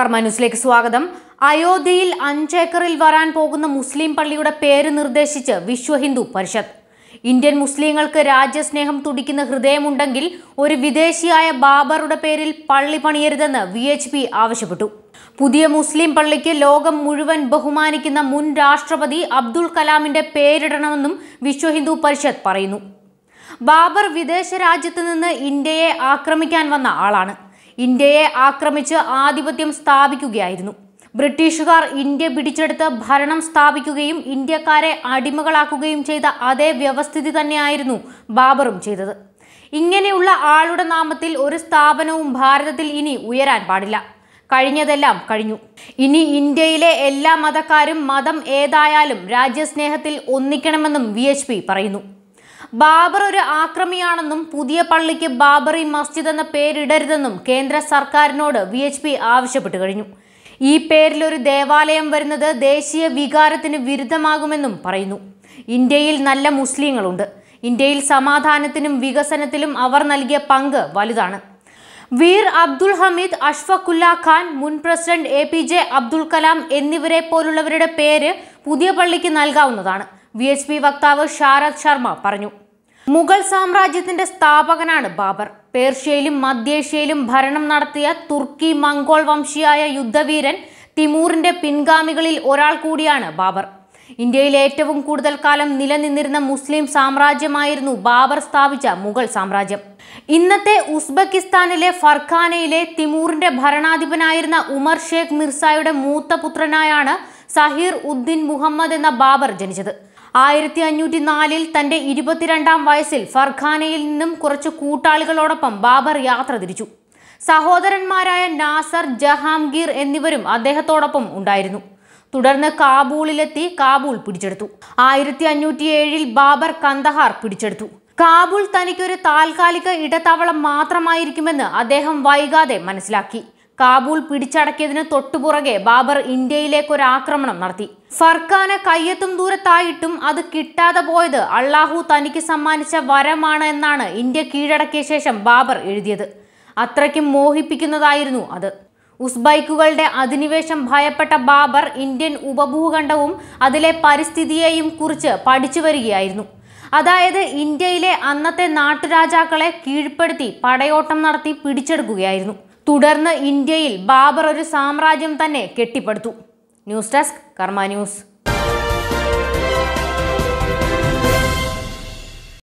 കർമ്മന്യൂസിലേക്ക് സ്വാഗതം അയോധ്യയിൽ അഞ്ചേക്കറിൽ വരാൻ പോകുന്ന മുസ്ലിം പള്ളിയുടെ പേര് നിർദ്ദേശിച്ച് വിശ്വ ഹിന്ദു പരിഷത്ത് ഇന്ത്യൻ മുസ്ലിങ്ങൾക്ക് രാജ്യസ്നേഹം തുടിക്കുന്ന ഹൃദയമുണ്ടെങ്കിൽ ഒരു വിദേശിയായ ബാബറുടെ പേരിൽ പള്ളി പണിയരുതെന്ന് വി എച്ച് പി ആവശ്യപ്പെട്ടു പുതിയ മുസ്ലിം പള്ളിക്ക് ലോകം മുഴുവൻ ബഹുമാനിക്കുന്ന മുൻ രാഷ്ട്രപതി അബ്ദുൾ കലാമിന്റെ പേരിടണമെന്നും വിശ്വ ഹിന്ദു പരിഷത്ത് പറയുന്നു ബാബർ വിദേശ രാജ്യത്തു നിന്ന് ഇന്ത്യയെ ആക്രമിക്കാൻ വന്ന ആളാണ് ഇന്ത്യയെ ആക്രമിച്ച് ആധിപത്യം സ്ഥാപിക്കുകയായിരുന്നു ബ്രിട്ടീഷുകാർ ഇന്ത്യ പിടിച്ചെടുത്ത് ഭരണം സ്ഥാപിക്കുകയും ഇന്ത്യക്കാരെ അടിമകളാക്കുകയും ചെയ്ത അതേ വ്യവസ്ഥിതി തന്നെയായിരുന്നു ബാബറും ചെയ്തത് ഇങ്ങനെയുള്ള ആളുടെ നാമത്തിൽ ഒരു സ്ഥാപനവും ഭാരതത്തിൽ ഇനി ഉയരാൻ പാടില്ല കഴിഞ്ഞതെല്ലാം കഴിഞ്ഞു ഇനി ഇന്ത്യയിലെ എല്ലാ മതക്കാരും മതം ഏതായാലും രാജ്യസ്നേഹത്തിൽ ഒന്നിക്കണമെന്നും വി പറയുന്നു ബാബർ ഒരു ആക്രമിയാണെന്നും പുതിയ പള്ളിക്ക് ബാബറി മസ്ജിദ് എന്ന പേരിടരുതെന്നും കേന്ദ്ര സർക്കാരിനോട് വി എച്ച് പി ആവശ്യപ്പെട്ടു കഴിഞ്ഞു ഈ പേരിൽ ഒരു ദേവാലയം വരുന്നത് ദേശീയ വികാരത്തിന് വിരുദ്ധമാകുമെന്നും പറയുന്നു ഇന്ത്യയിൽ നല്ല മുസ്ലിങ്ങളുണ്ട് ഇന്ത്യയിൽ സമാധാനത്തിനും വികസനത്തിലും അവർ നൽകിയ പങ്ക് വലുതാണ് വീർ അബ്ദുൽ ഹമീദ് അഷ്ഫഖുല്ല ഖാൻ മുൻ president A P J Abdul Kalam എന്നിവരെ പോലുള്ളവരുടെ പേര് പുതിയ പള്ളിക്ക് നൽകാവുന്നതാണ് വി എച്ച് പി വക്താവ് ശാരദ് ശർമ്മ പറഞ്ഞു മുഗൾ സാമ്രാജ്യത്തിന്റെ സ്ഥാപകനാണ് ബാബർ പേർഷ്യയിലും മധ്യേഷ്യയിലും ഭരണം നടത്തിയ തുർക്കി മംഗോൾ വംശിയായ യുദ്ധവീരൻ തിമൂറിന്റെ പിൻഗാമികളിൽ ഒരാൾ കൂടിയാണ് ബാബർ ഇന്ത്യയിൽ ഏറ്റവും കൂടുതൽ കാലം നിലനിന്നിരുന്ന മുസ്ലിം സാമ്രാജ്യമായിരുന്നു ബാബർ സ്ഥാപിച്ച മുഗൾ സാമ്രാജ്യം ഇന്നത്തെ ഉസ്ബെക്കിസ്ഥാനിലെ ഫർഖാനയിലെ തിമൂറിന്റെ ഭരണാധിപനായിരുന്ന ഉമർ ഷേഖ് മിർസായുടെ മൂത്ത പുത്രനായാണ് സഹീർ ഉദ്ദീൻ മുഹമ്മദ് എന്ന ബാബർ ജനിച്ചത് ആയിരത്തി അഞ്ഞൂറ്റി നാലിൽ തന്റെ ഇരുപത്തിരണ്ടാം വയസ്സിൽ ഫർഖാനയിൽ നിന്നും കുറച്ച് കൂട്ടാളികളോടൊപ്പം ബാബർ യാത്ര തിരിച്ചു സഹോദരന്മാരായ നാസർ ജഹാംഗീർ എന്നിവരും അദ്ദേഹത്തോടൊപ്പം ഉണ്ടായിരുന്നു തുടർന്ന് കാബൂളിലെത്തി കാബൂൾ പിടിച്ചെടുത്തു ആയിരത്തി അഞ്ഞൂറ്റി ഏഴിൽ ബാബർ കന്ദഹാർ പിടിച്ചെടുത്തു കാബൂൾ തനിക്കൊരു താൽക്കാലിക ഇടത്താവളം മാത്രമായിരിക്കുമെന്ന് അദ്ദേഹം വൈകാതെ മനസ്സിലാക്കി കാബൂൾ പിടിച്ചടക്കിയതിന് തൊട്ടുപുറകെ ബാബർ ആക്രമണം നടത്തി ഫർഖാന് കയ്യെത്തും ദൂരത്തായിട്ടും അത് കിട്ടാതെ പോയത് അള്ളാഹു തനിക്ക് സമ്മാനിച്ച വരമാണ് എന്നാണ് ഇന്ത്യ കീഴടക്കിയ ശേഷം ബാബർ എഴുതിയത് അത്രയ്ക്കും മോഹിപ്പിക്കുന്നതായിരുന്നു അത് ഉസ്ബൈക്കുകളുടെ അധിനിവേശം ഭയപ്പെട്ട ബാബർ ഇന്ത്യൻ ഉപഭൂഖണ്ഡവും അതിലെ പരിസ്ഥിതിയെയും കുറിച്ച് പഠിച്ചു വരികയായിരുന്നു അതായത് ഇന്ത്യയിലെ അന്നത്തെ നാട്ടുരാജാക്കളെ കീഴ്പ്പെടുത്തി പടയോട്ടം നടത്തി പിടിച്ചെടുക്കുകയായിരുന്നു തുടർന്ന് ഇന്ത്യയിൽ ബാബർ ഒരു സാമ്രാജ്യം തന്നെ കെട്ടിപ്പടുത്തു ന്യൂസ് ഡെസ്ക് കർമ്മ ന്യൂസ്